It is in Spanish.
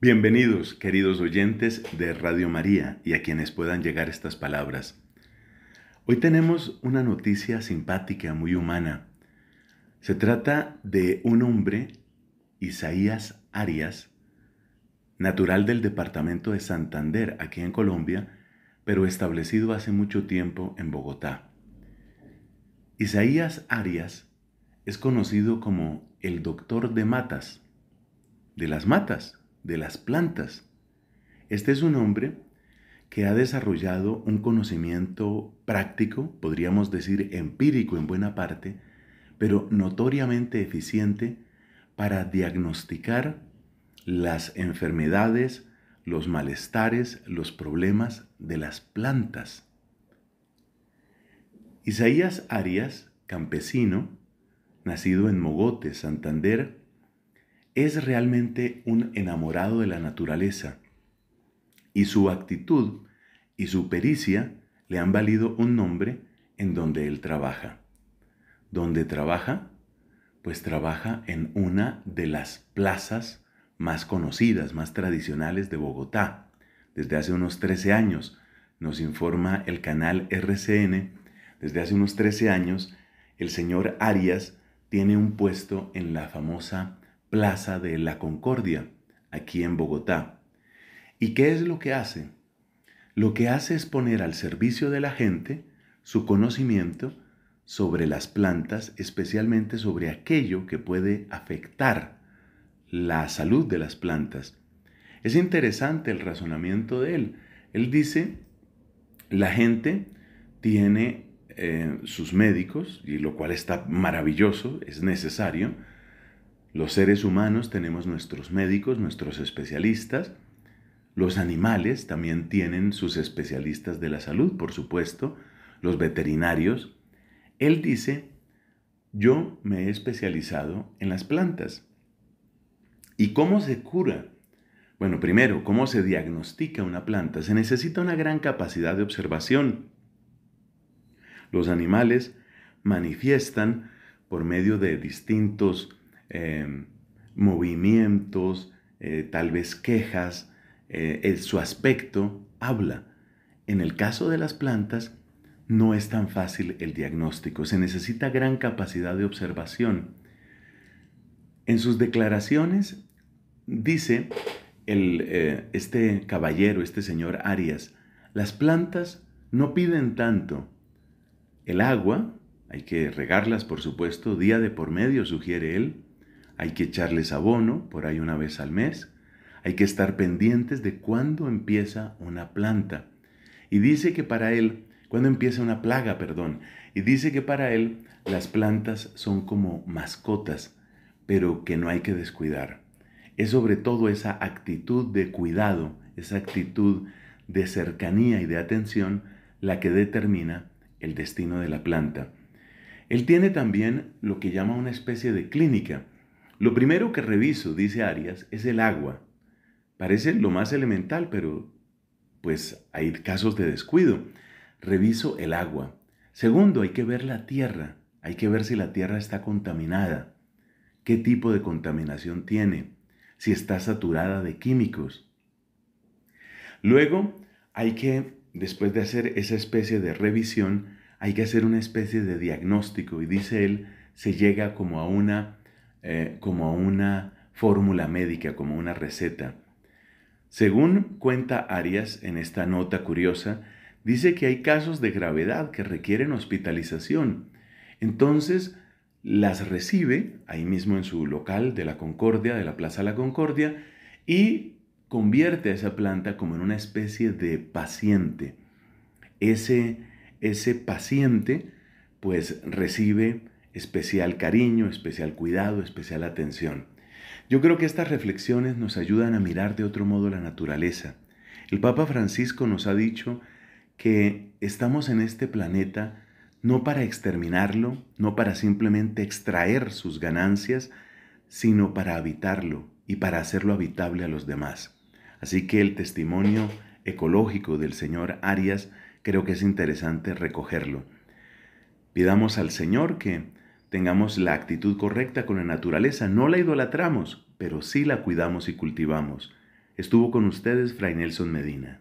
Bienvenidos, queridos oyentes de Radio María y a quienes puedan llegar estas palabras. Hoy tenemos una noticia simpática, muy humana. Se trata de un hombre, Isaías Arias, natural del departamento de Santander, aquí en Colombia, pero establecido hace mucho tiempo en Bogotá. Isaías Arias es conocido como el doctor de matas, de las matas, de las plantas. Este es un hombre que ha desarrollado un conocimiento práctico, podríamos decir empírico en buena parte, pero notoriamente eficiente para diagnosticar las enfermedades, los malestares, los problemas de las plantas. Isaías Arias, campesino, nacido en Mogote, Santander, es realmente un enamorado de la naturaleza y su actitud y su pericia le han valido un nombre en donde él trabaja. ¿Dónde trabaja? Pues trabaja en una de las plazas más conocidas, más tradicionales de Bogotá. Desde hace unos 13 años, nos informa el canal RCN, desde hace unos 13 años, el señor Arias tiene un puesto en la famosa Plaza de la Concordia, aquí en Bogotá. ¿Y qué es lo que hace? Lo que hace es poner al servicio de la gente su conocimiento sobre las plantas, especialmente sobre aquello que puede afectar la salud de las plantas. Es interesante el razonamiento de él. Él dice, la gente tiene eh, sus médicos, y lo cual está maravilloso, es necesario, los seres humanos tenemos nuestros médicos, nuestros especialistas. Los animales también tienen sus especialistas de la salud, por supuesto, los veterinarios. Él dice, yo me he especializado en las plantas. ¿Y cómo se cura? Bueno, primero, ¿cómo se diagnostica una planta? Se necesita una gran capacidad de observación. Los animales manifiestan por medio de distintos Em, movimientos, eh, tal vez quejas, eh, su aspecto habla. En el caso de las plantas, no es tan fácil el diagnóstico, se necesita gran capacidad de observación. En sus declaraciones dice el, eh, este caballero, este señor Arias, las plantas no piden tanto. El agua, hay que regarlas por supuesto, día de por medio, sugiere él, hay que echarles abono por ahí una vez al mes, hay que estar pendientes de cuándo empieza una planta. Y dice que para él, cuando empieza una plaga, perdón, y dice que para él las plantas son como mascotas, pero que no hay que descuidar. Es sobre todo esa actitud de cuidado, esa actitud de cercanía y de atención la que determina el destino de la planta. Él tiene también lo que llama una especie de clínica, lo primero que reviso, dice Arias, es el agua. Parece lo más elemental, pero pues hay casos de descuido. Reviso el agua. Segundo, hay que ver la tierra. Hay que ver si la tierra está contaminada. ¿Qué tipo de contaminación tiene? Si está saturada de químicos. Luego, hay que, después de hacer esa especie de revisión, hay que hacer una especie de diagnóstico y dice él, se llega como a una eh, como una fórmula médica, como una receta. Según cuenta Arias en esta nota curiosa, dice que hay casos de gravedad que requieren hospitalización. Entonces, las recibe ahí mismo en su local de la Concordia, de la Plaza La Concordia, y convierte a esa planta como en una especie de paciente. Ese, ese paciente pues recibe especial cariño, especial cuidado, especial atención. Yo creo que estas reflexiones nos ayudan a mirar de otro modo la naturaleza. El Papa Francisco nos ha dicho que estamos en este planeta no para exterminarlo, no para simplemente extraer sus ganancias, sino para habitarlo y para hacerlo habitable a los demás. Así que el testimonio ecológico del señor Arias creo que es interesante recogerlo. Pidamos al Señor que tengamos la actitud correcta con la naturaleza, no la idolatramos, pero sí la cuidamos y cultivamos. Estuvo con ustedes Fray Nelson Medina.